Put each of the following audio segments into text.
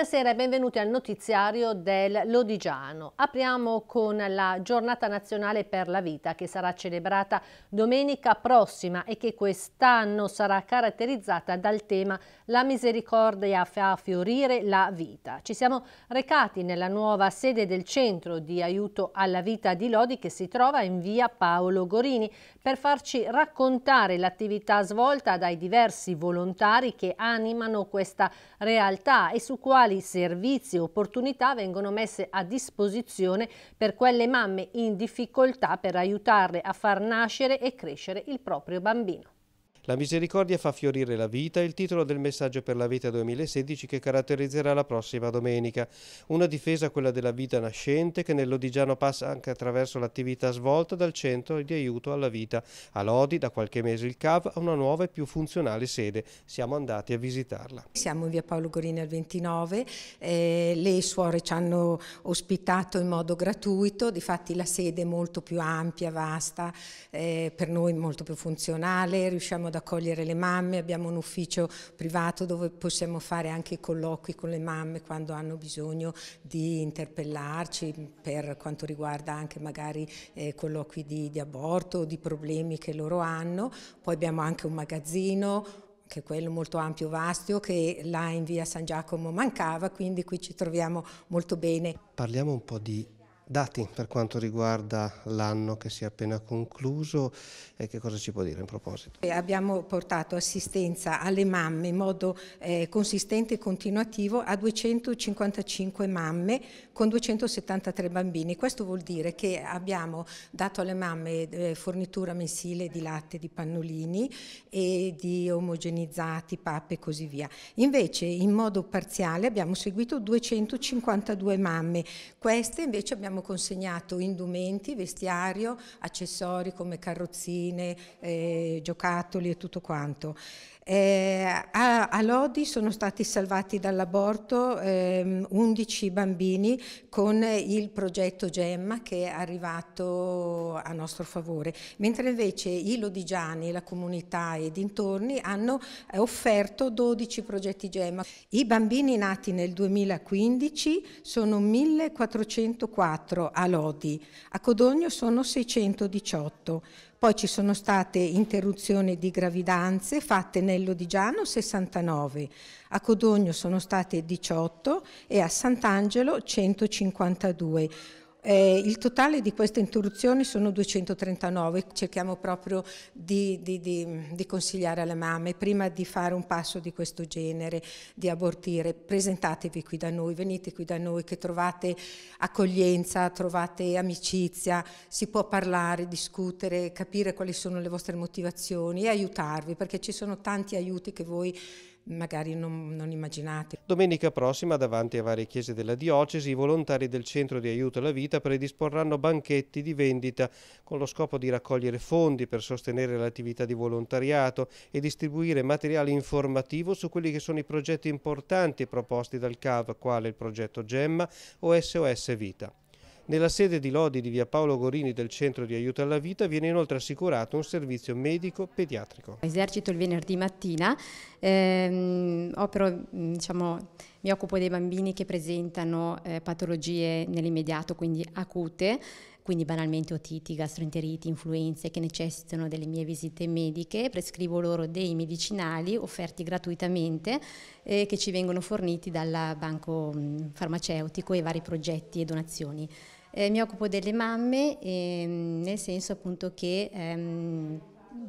Buonasera e benvenuti al notiziario del Lodigiano. Apriamo con la giornata nazionale per la vita che sarà celebrata domenica prossima e che quest'anno sarà caratterizzata dal tema La misericordia fa fiorire la vita. Ci siamo recati nella nuova sede del Centro di Aiuto alla Vita di Lodi che si trova in via Paolo Gorini per farci raccontare l'attività svolta dai diversi volontari che animano questa realtà e su quale quali servizi e opportunità vengono messe a disposizione per quelle mamme in difficoltà per aiutarle a far nascere e crescere il proprio bambino. La misericordia fa fiorire la vita, il titolo del messaggio per la vita 2016 che caratterizzerà la prossima domenica. Una difesa quella della vita nascente che nell'Odigiano passa anche attraverso l'attività svolta dal centro di aiuto alla vita. A Lodi da qualche mese il CAV ha una nuova e più funzionale sede. Siamo andati a visitarla. Siamo in via Paolo Gorini al 29, eh, le suore ci hanno ospitato in modo gratuito, difatti la sede è molto più ampia, vasta, eh, per noi molto più funzionale, riusciamo ad accogliere le mamme, abbiamo un ufficio privato dove possiamo fare anche colloqui con le mamme quando hanno bisogno di interpellarci per quanto riguarda anche magari eh, colloqui di, di aborto o di problemi che loro hanno. Poi abbiamo anche un magazzino, che è quello molto ampio, e vasto, che là in via San Giacomo mancava, quindi qui ci troviamo molto bene. Parliamo un po' di Dati per quanto riguarda l'anno che si è appena concluso e che cosa ci può dire in proposito? Eh, abbiamo portato assistenza alle mamme in modo eh, consistente e continuativo a 255 mamme con 273 bambini. Questo vuol dire che abbiamo dato alle mamme eh, fornitura mensile di latte, di pannolini e di omogenizzati, pappe e così via. Invece in modo parziale abbiamo seguito 252 mamme. Queste invece abbiamo abbiamo consegnato indumenti, vestiario, accessori come carrozzine, eh, giocattoli e tutto quanto. Eh, a, a, Lodi sono stati salvati dall'aborto ehm, 11 bambini con il progetto Gemma che è arrivato a nostro favore, mentre invece i lodigiani, la comunità e dintorni hanno eh, offerto 12 progetti Gemma. I bambini nati nel 2015 sono 1404 a Lodi, a Codogno sono 618 poi ci sono state interruzioni di gravidanze fatte nell'Odigiano 69, a Codogno sono state 18 e a Sant'Angelo 152 eh, il totale di queste interruzioni sono 239, cerchiamo proprio di, di, di, di, consigliare alle mamme, prima di fare un passo di questo genere, di abortire, presentatevi qui da noi, venite qui da noi che trovate accoglienza, trovate amicizia, si può parlare, discutere, capire quali sono le vostre motivazioni e aiutarvi perché ci sono tanti aiuti che voi magari non, non immaginate. Domenica prossima, davanti a varie chiese della diocesi, i volontari del Centro di Aiuto alla Vita predisporranno banchetti di vendita con lo scopo di raccogliere fondi per sostenere l'attività di volontariato e distribuire materiale informativo su quelli che sono i progetti importanti proposti dal CAV, quale il progetto Gemma o SOS Vita. Nella sede di Lodi di via Paolo Gorini del Centro di Aiuto alla Vita viene inoltre assicurato un servizio medico-pediatrico. Esercito il venerdì mattina, ehm, opero, diciamo, mi occupo dei bambini che presentano eh, patologie nell'immediato, quindi acute, quindi banalmente otiti, gastroenteriti, influenze che necessitano delle mie visite mediche, prescrivo loro dei medicinali offerti gratuitamente eh, che ci vengono forniti dal banco mm, farmaceutico e vari progetti e donazioni. Eh, mi occupo delle mamme, e, ehm, nel senso appunto che... Ehm,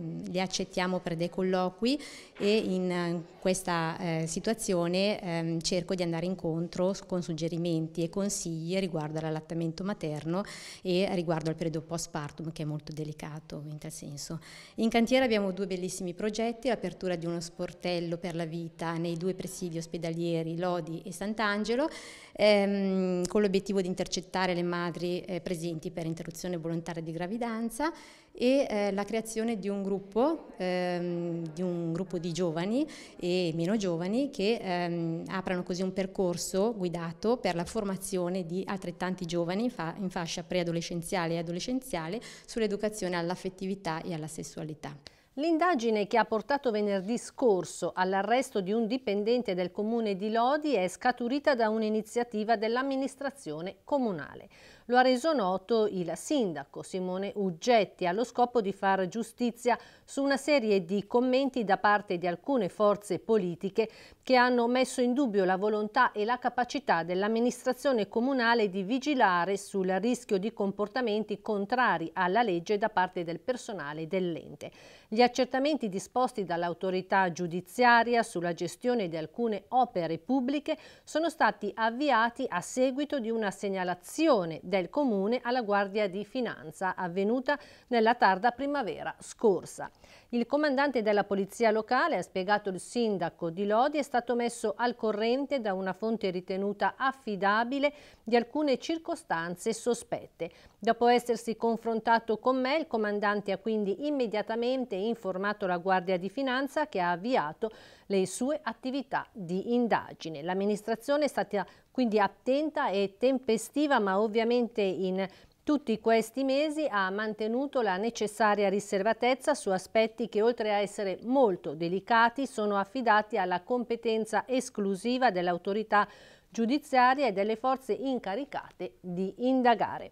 li accettiamo per dei colloqui e in eh, questa eh, situazione ehm, cerco di andare incontro con suggerimenti e consigli riguardo all'allattamento materno e riguardo al periodo postpartum che è molto delicato in tal senso. In cantiere abbiamo due bellissimi progetti, l'apertura di uno sportello per la vita nei due presidi ospedalieri Lodi e Sant'Angelo ehm, con l'obiettivo di intercettare le madri eh, presenti per interruzione volontaria di gravidanza e eh, la creazione di un gruppo, ehm, di un gruppo di giovani e meno giovani che ehm, aprano così un percorso guidato per la formazione di altrettanti giovani in, fa- in fascia preadolescenziale e adolescenziale sull'educazione all'affettività e alla sessualità. L'indagine che ha portato venerdì scorso all'arresto di un dipendente del comune di Lodi è scaturita da un'iniziativa dell'amministrazione comunale. Lo ha reso noto il sindaco Simone Uggetti allo scopo di far giustizia su una serie di commenti da parte di alcune forze politiche che hanno messo in dubbio la volontà e la capacità dell'amministrazione comunale di vigilare sul rischio di comportamenti contrari alla legge da parte del personale dell'ente. Gli accertamenti disposti dall'autorità giudiziaria sulla gestione di alcune opere pubbliche sono stati avviati a seguito di una segnalazione del Comune alla Guardia di Finanza avvenuta nella tarda primavera scorsa. Il comandante della Polizia Locale ha spiegato il sindaco di Lodi è stato messo al corrente da una fonte ritenuta affidabile di alcune circostanze sospette. Dopo essersi confrontato con me, il comandante ha quindi immediatamente informato informato la Guardia di Finanza che ha avviato le sue attività di indagine. L'amministrazione è stata quindi attenta e tempestiva ma ovviamente in tutti questi mesi ha mantenuto la necessaria riservatezza su aspetti che oltre a essere molto delicati sono affidati alla competenza esclusiva dell'autorità giudiziaria e delle forze incaricate di indagare.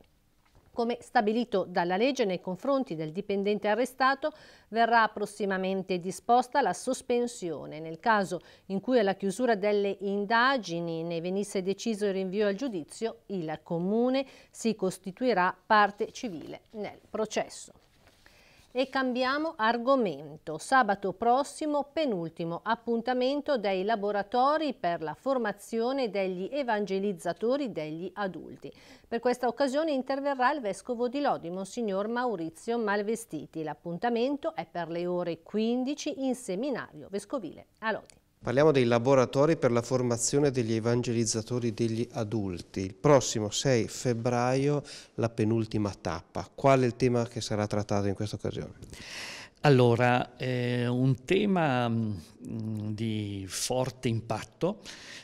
Come stabilito dalla legge nei confronti del dipendente arrestato verrà prossimamente disposta la sospensione. Nel caso in cui alla chiusura delle indagini ne venisse deciso il rinvio al giudizio, il Comune si costituirà parte civile nel processo e cambiamo argomento. Sabato prossimo penultimo appuntamento dei laboratori per la formazione degli evangelizzatori degli adulti. Per questa occasione interverrà il Vescovo di Lodi, Monsignor Maurizio Malvestiti. L'appuntamento è per le ore 15 in seminario vescovile a Lodi. Parliamo dei laboratori per la formazione degli evangelizzatori degli adulti. Il prossimo 6 febbraio la penultima tappa. Qual è il tema che sarà trattato in questa occasione? Allora, eh, un tema mh, mm, di forte impatto,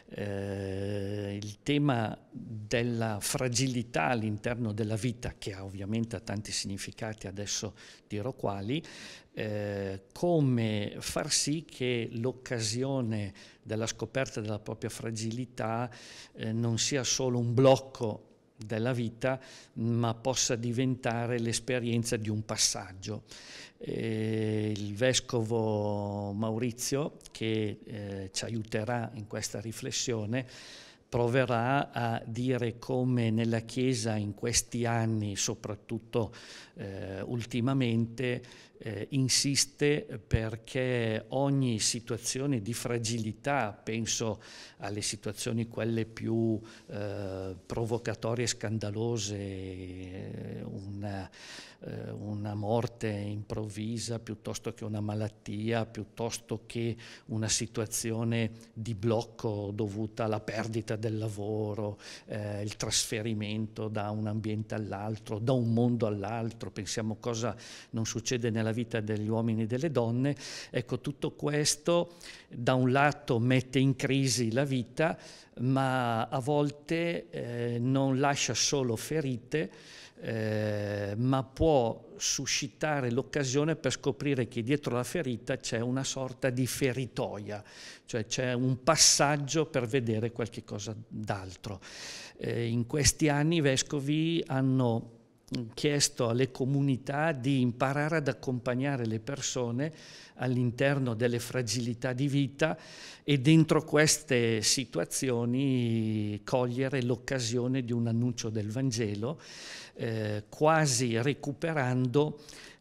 eh, il tema della fragilità all'interno della vita, che ha ovviamente tanti significati, adesso dirò quali, eh, come far sì che l'occasione della scoperta della propria fragilità eh, non sia solo un blocco della vita, ma possa diventare l'esperienza di un passaggio. Eh, il vescovo Maurizio, che eh, ci aiuterà in questa riflessione, proverà a dire come nella Chiesa in questi anni, soprattutto eh, ultimamente, eh, insiste perché ogni situazione di fragilità, penso alle situazioni quelle più eh, provocatorie e scandalose, eh, una, eh, una morte improvvisa piuttosto che una malattia, piuttosto che una situazione di blocco dovuta alla perdita del lavoro, eh, il trasferimento da un ambiente all'altro, da un mondo all'altro, pensiamo cosa non succede nella la vita degli uomini e delle donne, ecco tutto questo da un lato mette in crisi la vita, ma a volte eh, non lascia solo ferite, eh, ma può suscitare l'occasione per scoprire che dietro la ferita c'è una sorta di feritoia, cioè c'è un passaggio per vedere qualche cosa d'altro. Eh, in questi anni i vescovi hanno chiesto alle comunità di imparare ad accompagnare le persone all'interno delle fragilità di vita e dentro queste situazioni cogliere l'occasione di un annuncio del Vangelo, eh, quasi recuperando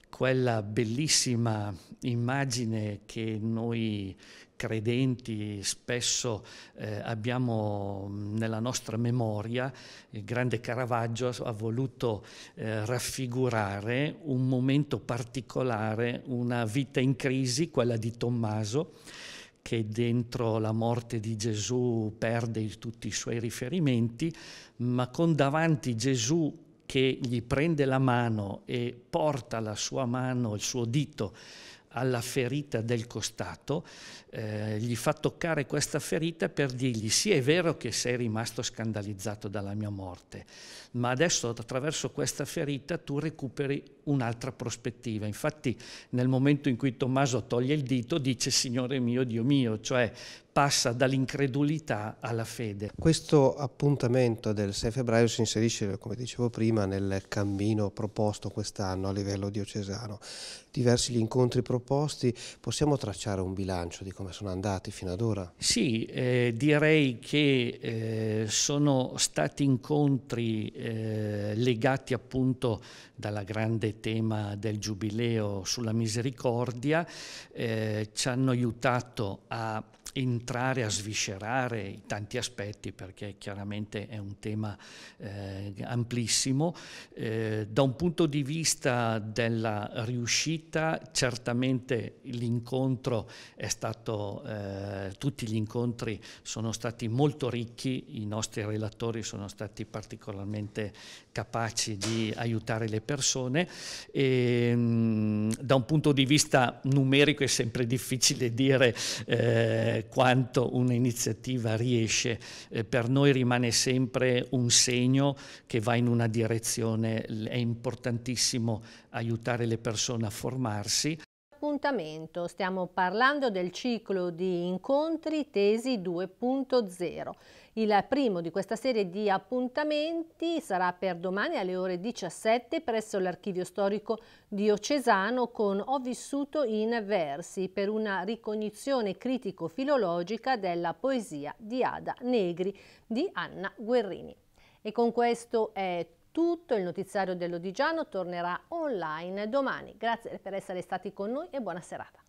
quella bellissima immagine che noi credenti spesso eh, abbiamo mm, nella nostra memoria, il grande Caravaggio ha voluto eh, raffigurare un momento particolare, una vita in crisi, quella di Tommaso, che dentro la morte di Gesù perde tutti i suoi riferimenti, ma con davanti Gesù che gli prende la mano e porta la sua mano, il suo dito alla ferita del costato, eh, gli fa toccare questa ferita per dirgli sì è vero che sei rimasto scandalizzato dalla mia morte, ma adesso attraverso questa ferita tu recuperi un'altra prospettiva. Infatti nel momento in cui Tommaso toglie il dito dice Signore mio, Dio mio, cioè passa dall'incredulità alla fede. Questo appuntamento del 6 febbraio si inserisce, come dicevo prima, nel cammino proposto quest'anno a livello diocesano. Diversi gli incontri proposti, possiamo tracciare un bilancio di come sono andati fino ad ora? Sì, eh, direi che eh, sono stati incontri eh, legati appunto dalla grande tema del giubileo sulla misericordia, eh, ci hanno aiutato a entrare a sviscerare i tanti aspetti perché chiaramente è un tema eh, amplissimo. Eh, da un punto di vista della riuscita, certamente l'incontro è stato, eh, tutti gli incontri sono stati molto ricchi, i nostri relatori sono stati particolarmente capaci di aiutare le persone. E, ehm, mh, da un punto di vista numerico è sempre difficile dire eh, quanto un'iniziativa riesce. Eh, per noi rimane sempre un segno che va in una direzione, è importantissimo aiutare le persone a formarsi appuntamento. Stiamo parlando del ciclo di incontri Tesi 2.0. Il primo di questa serie di appuntamenti sarà per domani alle ore 17 presso l'archivio storico diocesano con Ho vissuto in versi per una ricognizione critico-filologica della poesia di Ada Negri di Anna Guerrini. E con questo è tutto tutto. Il notiziario dell'Odigiano tornerà online domani. Grazie per essere stati con noi e buona serata.